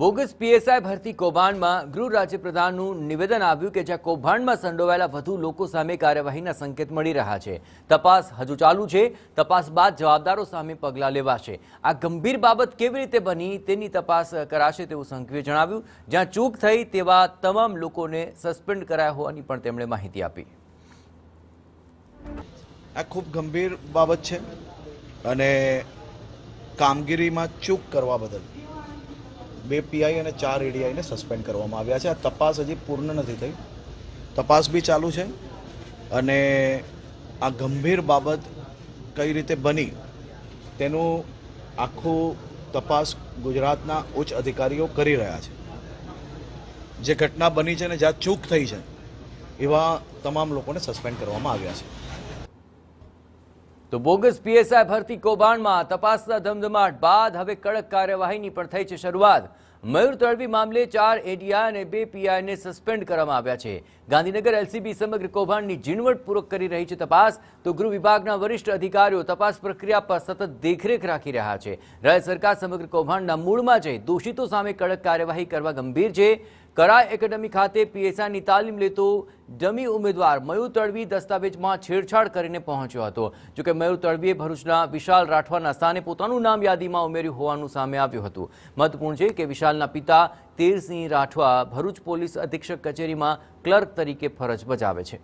bogus PSI ભરતી કૌભાંડમાં ગૃહ રાજ્યપ્રધાનનું નિવેદન આવ્યું કે જ્યાં કૌભાંડમાં સંડોવાયેલા વધુ લોકો સામે કાર્યવાહીના સંકેત મળી રહ્યા છે તપાસ હજુ ચાલુ છે તપાસ બાદ જવાબદારો સામે પગલાં લેવાશે આ ગંભીર બાબત કેવી રીતે બની તેની તપાસ કરાશે તેવું સંઘવીએ જણાવ્યું જ્યાં ચૂક થઈ તેવા તમામ લોકોને સસ્પેન્ડ કરાયા હોવાની પણ તેમણે માહિતી આપી આ ખૂબ ગંભીર બાબત છે અને કામગીરીમાં ચૂક કરવા બદલ બે પીઆઈ અને ચાર એડીઆઈને સસ્પેન્ડ કરવામાં આવ્યા છે આ તપાસ હજી પૂર્ણ નથી થઈ તપાસ બી ચાલુ છે અને આ ગંભીર બાબત કઈ રીતે બની તેનું આખું તપાસ ગુજરાતના ઉચ્ચ અધિકારીઓ કરી રહ્યા છે જે ઘટના બની છે અને જ્યાં ચૂક થઈ છે એવા તમામ લોકોને સસ્પેન્ડ કરવામાં આવ્યા છે તો બોગસ પીએસઆઈ ભરતી કૌભાંડમાં તપાસના ધમધમાટ બાદ હવે કડક કાર્યવાહીની પણ થઈ છે શરૂઆત મયુર તળવી મામલે ચાર એડીઆઈ અને બે પીઆઈને સસ્પેન્ડ કરવામાં આવ્યા છે ગાંધીનગર એલસીબી સમગ્ર કૌભાંડની ઝીણવટપૂર્વક કરી રહી છે તપાસ તો ગૃહ વિભાગના વરિષ્ઠ અધિકારીઓ તપાસ પ્રક્રિયા પર સતત દેખરેખ રાખી રહ્યા છે રાજ્ય સરકાર સમગ્ર કૌભાંડના મૂળમાં જઈ દોષિતો સામે કડક કાર્યવાહી કરવા ગંભીર છે કરા એકેડમી ખાતે પીએસઆઈની તાલીમ લેતો ડમી ઉમેદવાર મયુર તળવી દસ્તાવેજમાં છેડછાડ કરીને પહોંચ્યો હતો જોકે મયુર તળવીએ ભરૂચના વિશાલ રાઠવાના સ્થાને પોતાનું નામ યાદીમાં ઉમેર્યું હોવાનું સામે આવ્યું હતું મહત્વપૂર્ણ છે કે વિશાલના પિતા તેરસિંહ રાઠવા ભરૂચ પોલીસ અધિક્ષક કચેરીમાં ક્લર્ક તરીકે ફરજ બજાવે છે